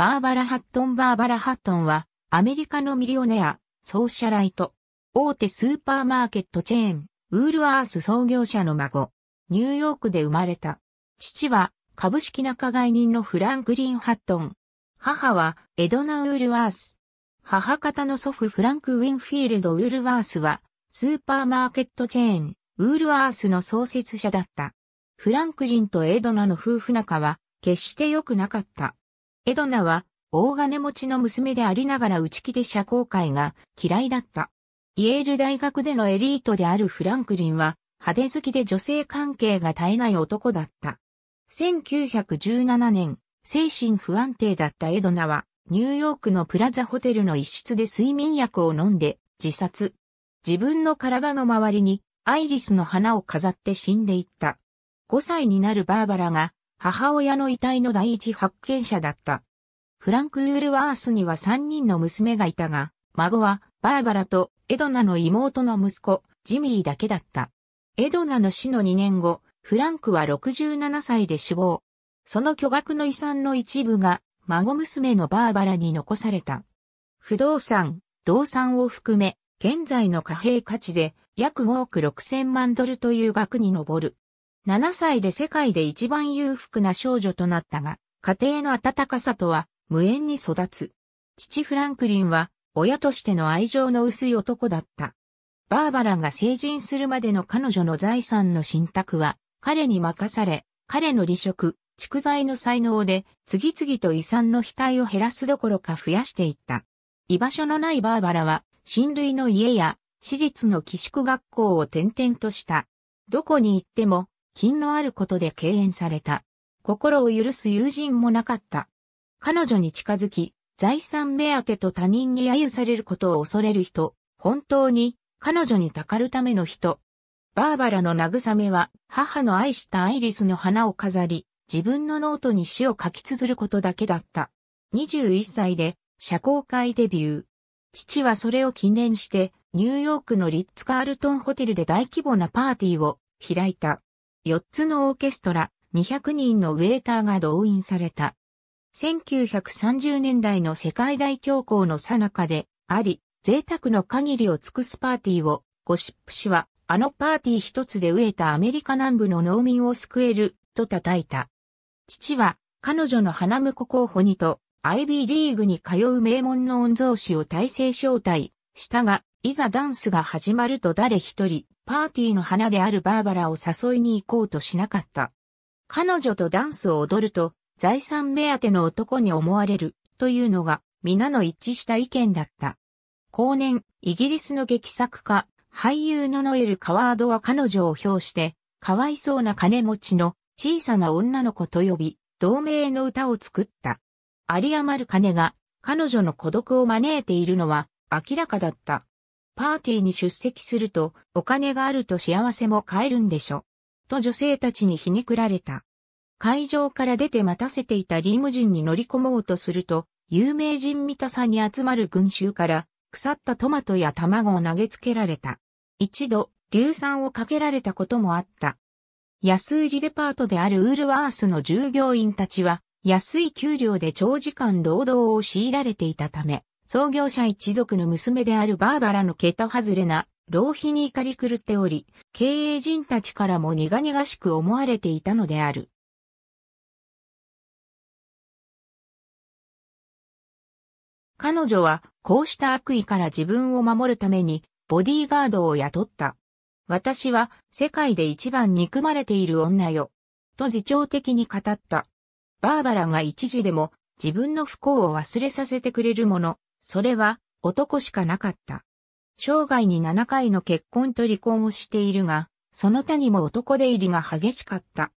バーバラ・ハットン・バーバラ・ハットンは、アメリカのミリオネア、ソーシャライト、大手スーパーマーケットチェーン、ウールアース創業者の孫、ニューヨークで生まれた。父は、株式仲買人のフランクリン・ハットン。母は、エドナ・ウールアース。母方の祖父フランク・ウィンフィールド・ウールアースは、スーパーマーケットチェーン、ウールアースの創設者だった。フランクリンとエドナの夫婦仲は、決して良くなかった。エドナは大金持ちの娘でありながら内気で社交界が嫌いだった。イェール大学でのエリートであるフランクリンは派手好きで女性関係が絶えない男だった。1917年、精神不安定だったエドナはニューヨークのプラザホテルの一室で睡眠薬を飲んで自殺。自分の体の周りにアイリスの花を飾って死んでいった。5歳になるバーバラが母親の遺体の第一発見者だった。フランク・ウールワースには3人の娘がいたが、孫はバーバラとエドナの妹の息子、ジミーだけだった。エドナの死の2年後、フランクは67歳で死亡。その巨額の遺産の一部が孫娘のバーバラに残された。不動産、動産を含め、現在の貨幣価値で約5億6千万ドルという額に上る。7歳で世界で一番裕福な少女となったが、家庭の温かさとは無縁に育つ。父フランクリンは親としての愛情の薄い男だった。バーバラが成人するまでの彼女の財産の信託は彼に任され、彼の離職、蓄財の才能で次々と遺産の額を減らすどころか増やしていった。居場所のないバーバラは親類の家や私立の寄宿学校を転々とした。どこに行っても金のあることで敬遠された。心を許す友人もなかった。彼女に近づき、財産目当てと他人に揶揄されることを恐れる人、本当に彼女にたかるための人。バーバラの慰めは母の愛したアイリスの花を飾り、自分のノートに詩を書き綴ることだけだった。21歳で社交界デビュー。父はそれを記念してニューヨークのリッツ・カールトンホテルで大規模なパーティーを開いた。4つのオーケストラ、200人のウェーターが動員された。1930年代の世界大恐慌の最中で、あり、贅沢の限りを尽くすパーティーを、ゴシップ氏は、あのパーティー一つで飢えたアメリカ南部の農民を救える、と叩いた。父は、彼女の花婿候補にと、アイビーリーグに通う名門の御曹司を大制招待したが、いざダンスが始まると誰一人パーティーの花であるバーバラを誘いに行こうとしなかった。彼女とダンスを踊ると、財産目当ての男に思われる、というのが、皆の一致した意見だった。後年、イギリスの劇作家、俳優のノエル・カワードは彼女を評して、かわいそうな金持ちの小さな女の子と呼び、同盟の歌を作った。有り余る金が彼女の孤独を招いているのは明らかだった。パーティーに出席すると、お金があると幸せも買えるんでしょ。と女性たちにひねくられた。会場から出て待たせていたリムジンに乗り込もうとすると、有名人見たさに集まる群衆から、腐ったトマトや卵を投げつけられた。一度、硫酸をかけられたこともあった。安売りデパートであるウールワースの従業員たちは、安い給料で長時間労働を強いられていたため、創業者一族の娘であるバーバラの桁外れな浪費に怒り狂っており、経営人たちからも苦々しく思われていたのである。彼女は、こうした悪意から自分を守るために、ボディーガードを雇った。私は、世界で一番憎まれている女よ。と自重的に語った。バーバラが一時でも、自分の不幸を忘れさせてくれるもの、それは男しかなかった。生涯に7回の結婚と離婚をしているが、その他にも男出入りが激しかった。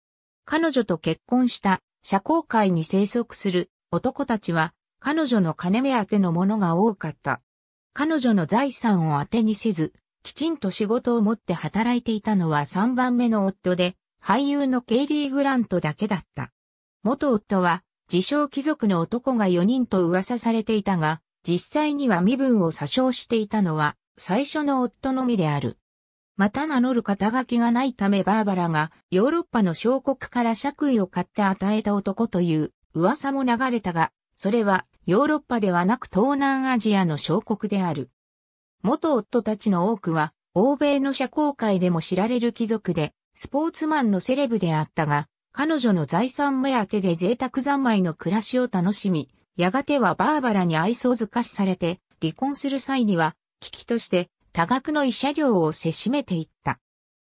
彼女と結婚した社交界に生息する男たちは彼女の金目当てのものが多かった。彼女の財産を当てにせず、きちんと仕事を持って働いていたのは3番目の夫で、俳優のケイリー・グラントだけだった。元夫は自称貴族の男が4人と噂されていたが、実際には身分を詐称していたのは最初の夫のみである。また名乗る肩書きがないためバーバラがヨーロッパの小国から爵位を買って与えた男という噂も流れたが、それはヨーロッパではなく東南アジアの小国である。元夫たちの多くは欧米の社交界でも知られる貴族でスポーツマンのセレブであったが、彼女の財産目当てで贅沢三昧の暮らしを楽しみ、やがてはバーバラに愛想づかしされて、離婚する際には、危機として多額の慰謝料をせしめていった。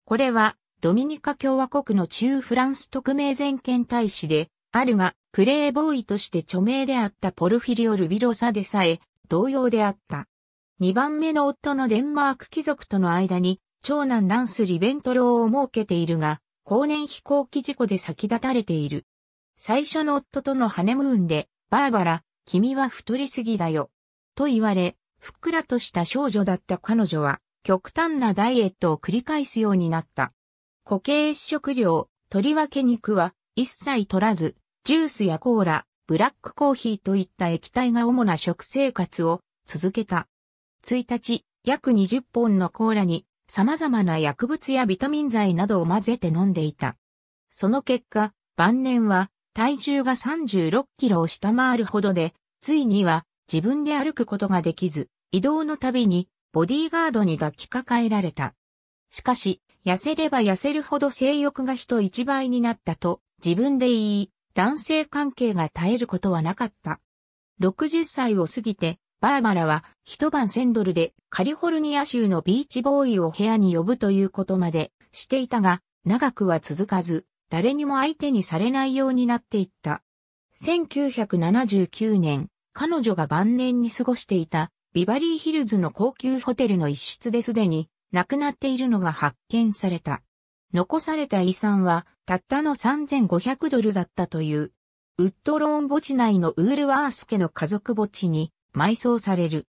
これは、ドミニカ共和国の中フランス特命全権大使で、あるが、プレイボーイとして著名であったポルフィリオ・ルビロサでさえ、同様であった。2番目の夫のデンマーク貴族との間に、長男ランス・リベントローを設けているが、後年飛行機事故で先立たれている。最初の夫とのハネムーンで、バーバラ、君は太りすぎだよ。と言われ、ふっくらとした少女だった彼女は、極端なダイエットを繰り返すようになった。固形食料、とりわけ肉は、一切取らず、ジュースやコーラ、ブラックコーヒーといった液体が主な食生活を続けた。1日、約20本のコーラに様々な薬物やビタミン剤などを混ぜて飲んでいた。その結果、晩年は体重が36キロを下回るほどで、ついには自分で歩くことができず、移動のたびにボディーガードに抱きかかえられた。しかし、痩せれば痩せるほど性欲が人一倍になったと自分で言い、男性関係が絶えることはなかった。60歳を過ぎて、バーバラは一晩1000ドルでカリフォルニア州のビーチボーイを部屋に呼ぶということまでしていたが、長くは続かず、誰にも相手にされないようになっていった。1979年、彼女が晩年に過ごしていたビバリーヒルズの高級ホテルの一室ですでに亡くなっているのが発見された。残された遺産はたったの3500ドルだったという。ウッドローン墓地内のウールワース家の家族墓地に埋葬される。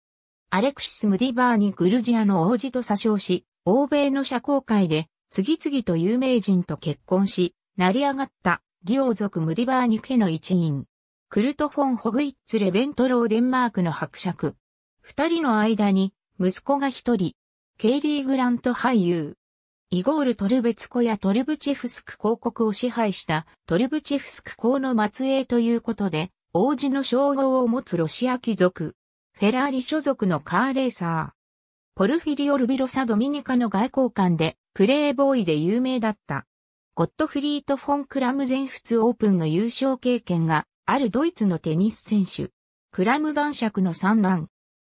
アレクシス・ムディバーにグルジアの王子と詐称し、欧米の社交界で次々と有名人と結婚し、成り上がった、ギオ族ムディバーニ家の一員。クルト・フォン・ホグイッツ・レベントローデンマークの伯爵。二人の間に、息子が一人。ケイリー・グラント俳優。イゴール・トルベツコやトルブチフスク公国を支配したトルブチフスク公の末裔ということで、王子の称号を持つロシア貴族。フェラーリ所属のカーレーサー。ポルフィリオ・ルビロサ・ドミニカの外交官で、プレイボーイで有名だった。ゴットフリート・フォン・クラム全仏オープンの優勝経験があるドイツのテニス選手。クラム男爵の三男。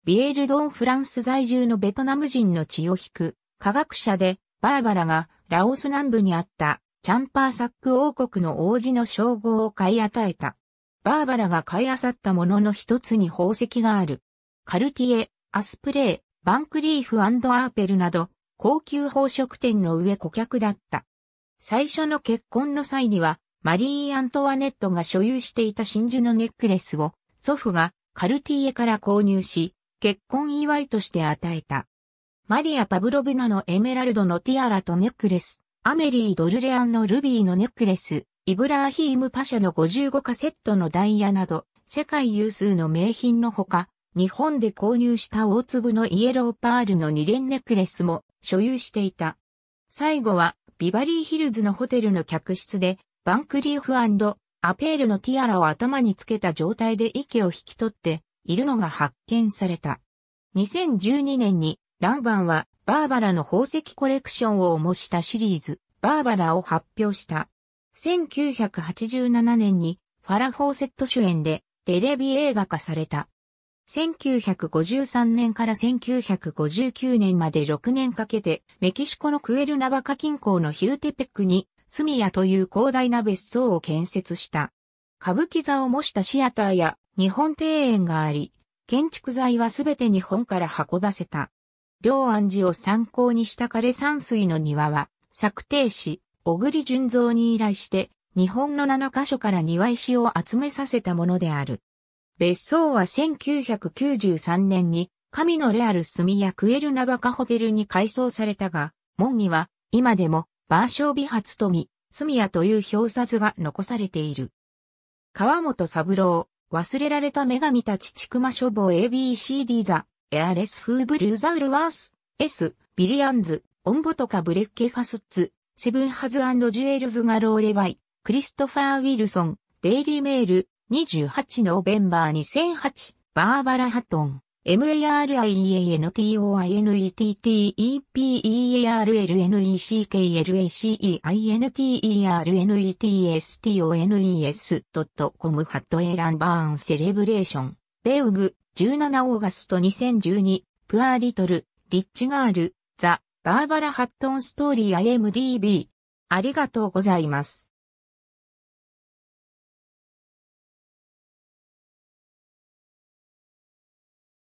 ビエルドン・フランス在住のベトナム人の血を引く科学者でバーバラがラオス南部にあったチャンパーサック王国の王子の称号を買い与えた。バーバラが買いあさったものの一つに宝石がある。カルティエ、アスプレー、バンクリーフアーペルなど高級宝飾店の上顧客だった。最初の結婚の際には、マリー・アントワネットが所有していた真珠のネックレスを、祖父がカルティエから購入し、結婚祝いとして与えた。マリア・パブロブナのエメラルドのティアラとネックレス、アメリー・ドルレアンのルビーのネックレス、イブラーヒーム・パシャの55カセットのダイヤなど、世界有数の名品のほか、日本で購入した大粒のイエローパールの2連ネックレスも所有していた。最後はビバリーヒルズのホテルの客室で、バンクリーフアペールのティアラを頭につけた状態で息を引き取っているのが発見された。2012年にランバンはバーバラの宝石コレクションを模したシリーズ、バーバラを発表した。1987年にファラ・フォーセット主演でテレビ映画化された。1953年から1959年まで6年かけて、メキシコのクエルナバカ近郊のヒューテペックに、スミヤという広大な別荘を建設した。歌舞伎座を模したシアターや日本庭園があり、建築材はすべて日本から運ばせた。両暗示を参考にした枯山水の庭は、策定師、小栗純造に依頼して、日本の7カ所から庭石を集めさせたものである。別荘は1993年に、神のレアルスミヤ・クエルナバカホテルに改装されたが、門には、今でも、バーショー美発とみ、スミヤという表札が残されている。川本三郎、忘れられた女神たちちくま書房 ABCD ザ、エアレスフーブルーザウルワース、S、ビリアンズ、オンボトカブレッケファスッツ、セブンハズジュエルズガローレバイ、クリストファー・ウィルソン、デイリーメール、28ノーベンバー2008、バーバラ・ハトン、marionetteerlnecalneteston.com e s ハットエランバーンセレブレーション、ベウグ、17オーガスト2012、プアリトル、リッチガール、ザ、バーバラ・ハットンストーリー IMDB。ありがとうございます。